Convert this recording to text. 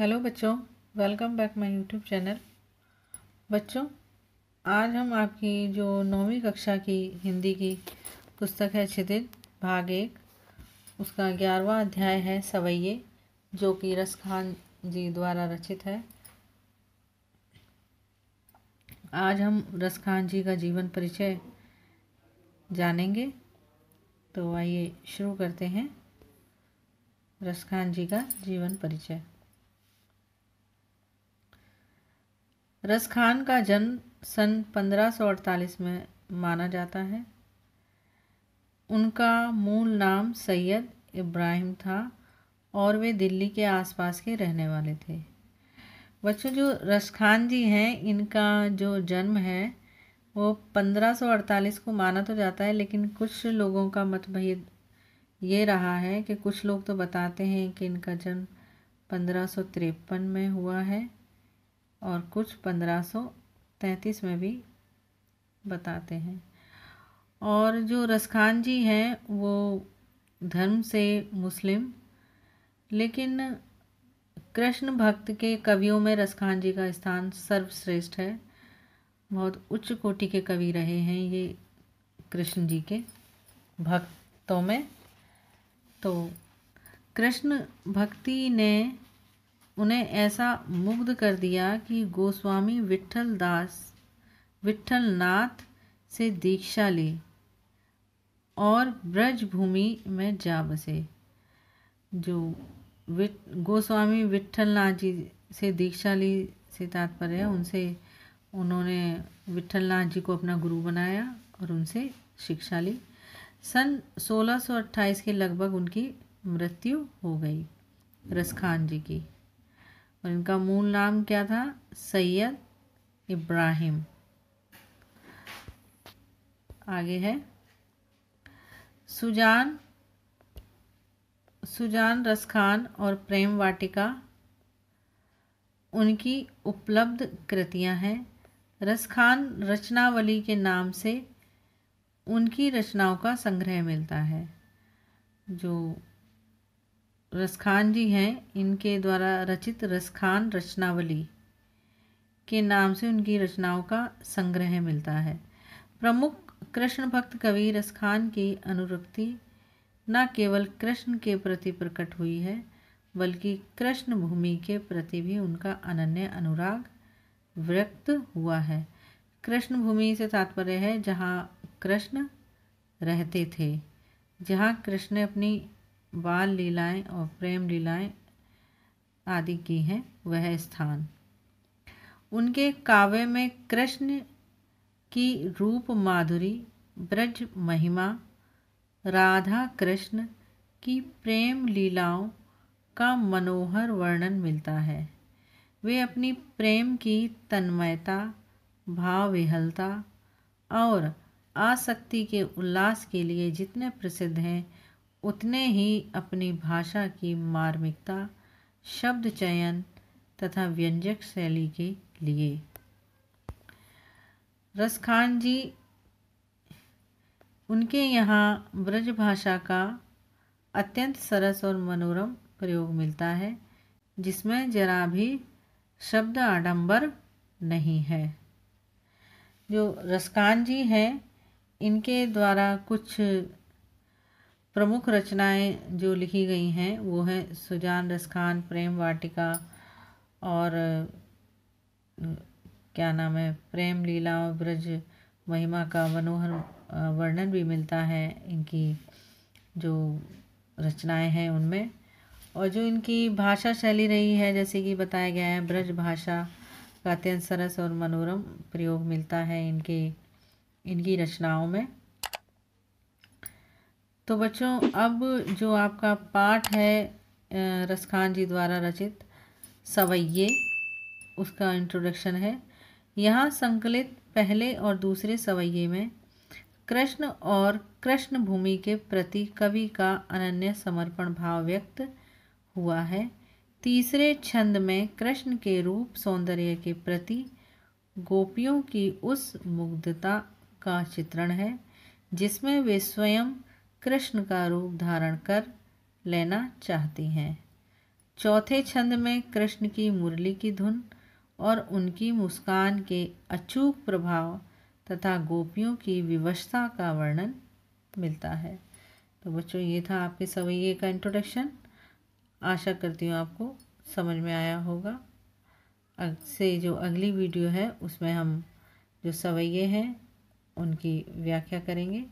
hello बच्चों welcome back my YouTube channel बच्चों आज हम आपकी जो नौवीं कक्षा की हिंदी की पुस्तक है छिदिर भाग एक उसका ग्यारहवा अध्याय है सवैये जो कि रस खान जी द्वारा रचित है आज हम रस खान जी का जीवन परिचय जानेंगे तो आइए शुरू करते हैं रस खान जी का जीवन परिचय रस खान का जन्म सन 1548 में माना जाता है उनका मूल नाम सैयद इब्राहिम था और वे दिल्ली के आसपास के रहने वाले थे बच्चों जो रसखान जी हैं इनका जो जन्म है वो 1548 को माना तो जाता है लेकिन कुछ लोगों का मतभेद ये रहा है कि कुछ लोग तो बताते हैं कि इनका जन्म पंद्रह में हुआ है और कुछ पंद्रह सौ तैंतीस में भी बताते हैं और जो रसखान जी हैं वो धर्म से मुस्लिम लेकिन कृष्ण भक्त के कवियों में रसखान जी का स्थान सर्वश्रेष्ठ है बहुत उच्च कोटि के कवि रहे हैं ये कृष्ण जी के भक्तों में तो कृष्ण भक्ति ने उन्हें ऐसा मुग्ध कर दिया कि गोस्वामी विठल दास विठल नाथ से दीक्षा ली और ब्रज भूमि में जा बसे जो गोस्वामी गोस्वामी नाथ जी से दीक्षा ली से तात्पर्य है उनसे उन्होंने नाथ जी को अपना गुरु बनाया और उनसे शिक्षा ली सन 1628 के लगभग उनकी मृत्यु हो गई रसखान जी की और इनका मूल नाम क्या था सैयद इब्राहिम आगे है सुजान सुजान रसखान और प्रेम वाटिका उनकी उपलब्ध कृतियां हैं रसखान रचनावली के नाम से उनकी रचनाओं का संग्रह मिलता है जो रसखान जी हैं इनके द्वारा रचित रसखान रचनावली के नाम से उनकी रचनाओं का संग्रह मिलता है प्रमुख कृष्ण भक्त कवि रसखान की अनुरक्ति न केवल कृष्ण के प्रति प्रकट हुई है बल्कि कृष्ण भूमि के प्रति भी उनका अनन्य अनुराग व्यक्त हुआ है कृष्ण भूमि से तात्पर्य है जहाँ कृष्ण रहते थे जहाँ कृष्ण ने अपनी बाल लीलाएं और प्रेम लीलाएं आदि की हैं वह स्थान उनके काव्य में कृष्ण की रूप माधुरी ब्रज महिमा राधा कृष्ण की प्रेम लीलाओं का मनोहर वर्णन मिलता है वे अपनी प्रेम की तन्मयता भाव विहलता और आसक्ति के उल्लास के लिए जितने प्रसिद्ध हैं उतने ही अपनी भाषा की मार्मिकता शब्द चयन तथा व्यंजक शैली के लिए रसखान जी उनके यहाँ ब्रज भाषा का अत्यंत सरस और मनोरम प्रयोग मिलता है जिसमें जरा भी शब्द आडंबर नहीं है जो रसकान जी हैं इनके द्वारा कुछ प्रमुख रचनाएं जो लिखी गई हैं वो हैं सुजान रसखान प्रेम वाटिका और क्या नाम है प्रेम लीला और ब्रज महिमा का मनोहर वर्णन भी मिलता है इनकी जो रचनाएं हैं उनमें और जो इनकी भाषा शैली रही है जैसे कि बताया गया है ब्रज भाषा का अत्यंत सरस और मनोरम प्रयोग मिलता है इनके इनकी रचनाओं में तो बच्चों अब जो आपका पाठ है रसखान जी द्वारा रचित सवैये उसका इंट्रोडक्शन है यहाँ संकलित पहले और दूसरे सवैये में कृष्ण और कृष्ण भूमि के प्रति कवि का अनन्य समर्पण भाव व्यक्त हुआ है तीसरे छंद में कृष्ण के रूप सौंदर्य के प्रति गोपियों की उस मुग्धता का चित्रण है जिसमें वे स्वयं कृष्ण का रूप धारण कर लेना चाहती हैं चौथे छंद में कृष्ण की मुरली की धुन और उनकी मुस्कान के अचूक प्रभाव तथा गोपियों की विवशता का वर्णन मिलता है तो बच्चों ये था आपके सवैये का इंट्रोडक्शन आशा करती हूँ आपको समझ में आया होगा अग से जो अगली वीडियो है उसमें हम जो सवैये हैं उनकी व्याख्या करेंगे